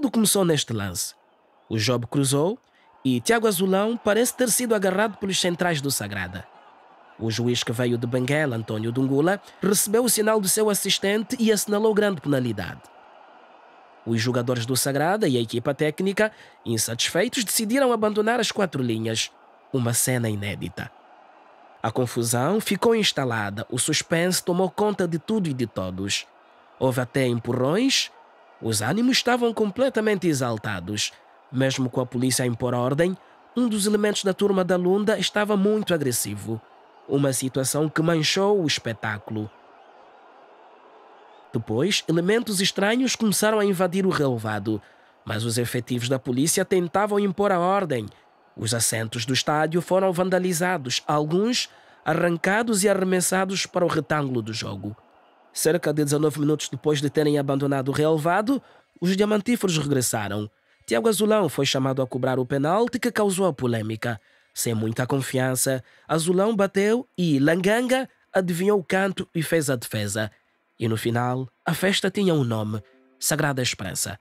Tudo começou neste lance. O Job cruzou e Tiago Azulão parece ter sido agarrado pelos centrais do Sagrada. O juiz que veio de Benguela, Antônio Dungula, recebeu o sinal do seu assistente e assinalou grande penalidade. Os jogadores do Sagrada e a equipa técnica, insatisfeitos, decidiram abandonar as quatro linhas. Uma cena inédita. A confusão ficou instalada, o suspense tomou conta de tudo e de todos. Houve até empurrões os ânimos estavam completamente exaltados. Mesmo com a polícia a impor ordem, um dos elementos da turma da Lunda estava muito agressivo. Uma situação que manchou o espetáculo. Depois, elementos estranhos começaram a invadir o relevado, mas os efetivos da polícia tentavam impor a ordem. Os assentos do estádio foram vandalizados, alguns arrancados e arremessados para o retângulo do jogo. Cerca de 19 minutos depois de terem abandonado o relevado, os diamantíferos regressaram. Tiago Azulão foi chamado a cobrar o penalti que causou a polêmica. Sem muita confiança, Azulão bateu e Langanga adivinhou o canto e fez a defesa. E no final, a festa tinha um nome: Sagrada Esperança.